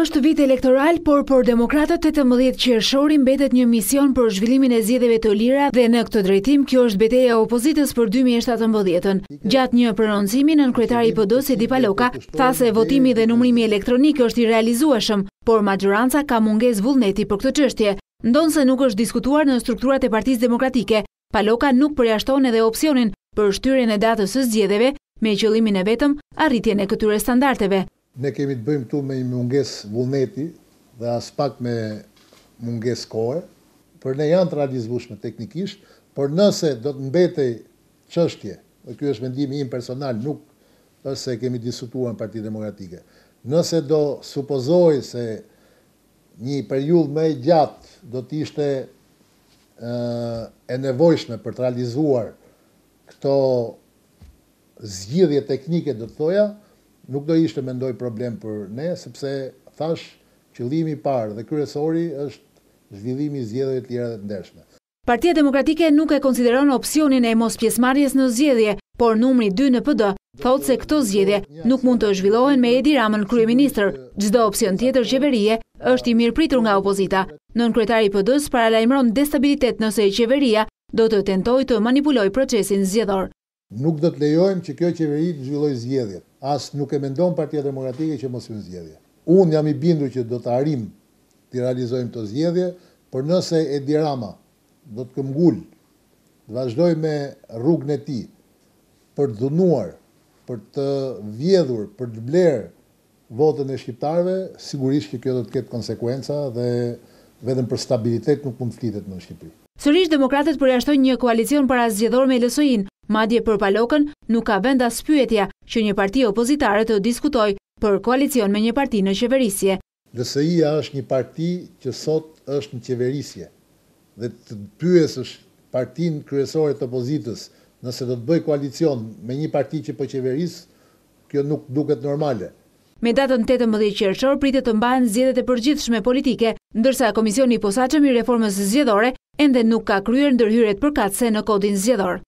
është vit elektoral, por për demokratët 18 qershori mbetet një mision për zhvillimin e zgjedhjeve të lira dhe në këtë drejtim kjo është betejë e opozitës për 2017-ën. Gjatë një prononcimi nën kryetari i pd i Edi Paloka, tha se votimi dhe numrimi elektronik është i realizueshëm, por majoranca ka mungesë vullneti për këtë çështje. Ndonse nuk është diskutuar në strukturat e Partisë Demokratike, Paloka nuk përjashton edhe opsionin për shtyrjen e datës së zgjedhjeve me qëllimin e vetëm arritjen e këtyre standardeve. Ne kemi të bëjmë tu me një munges vullneti dhe as pak me munges kohë. Për ne janë të realizbushme teknikisht, por nëse do të mbetej qështje, dhe kjo është mendimi im personal, nuk është se kemi disutuar në Parti Demokratike. Nëse do supozoj se një periull me gjatë do të ishte e nevojshme për të realizuar këto zgjidhje teknike, do të thoja, nuk do ishte mendoj problem për ne, sepse thash qëllimi parë dhe kryesori është zhvillimi i zgjedhjeve të tjera të ndershme. Partia Demokratike nuk e konsideron opsionin e mos pjesëmarrjes në zgjedhje, por numri 2 në PD thotë se këto zgjedhje nuk mund të zhvillohen me Edi Ramën kryeministër. Çdo opsion tjetër qeverie është i mirëpritur nga opozita. Nën kryetari i pd paralajmëron destabilitet nëse qeveria do të tentojë të manipulojë procesin zgjedhor nuk do të lejojmë që kjo qeveri të zhvillojë zgjedhjet. As nuk e mendon Partia Demokratike që mos hyn zgjedhje. Un jam i bindur që do të arim të realizojmë të zgjedhje, por nëse Edi Rama do të këmbgul, vazhdoj me rrugën e tij për të dhunuar, për të vjedhur, për të blerë votën e shqiptarëve, sigurisht që kjo do të ketë konsekuenca dhe vetëm për stabilitet nuk mund të flitet në Shqipëri. Sërish demokratët përjashtoj një koalicion para zgjedor me LSOIN, Madje për palokën nuk ka venda spyetja që një parti opozitare të diskutoj për koalicion me një parti në qeverisje. DSI-a është një parti që sot është në qeverisje dhe të pyes është partin kryesore të opozitës nëse do të bëj koalicion me një parti që për po qeverisë, kjo nuk duket normale. Me datën 18 qërëshor, pritë të mbajnë zjedet e përgjithshme politike, ndërsa Komisioni Posaqëm i Reformës Zjedore ende nuk ka kryer ndërhyret përkatse në kodin zjedhore.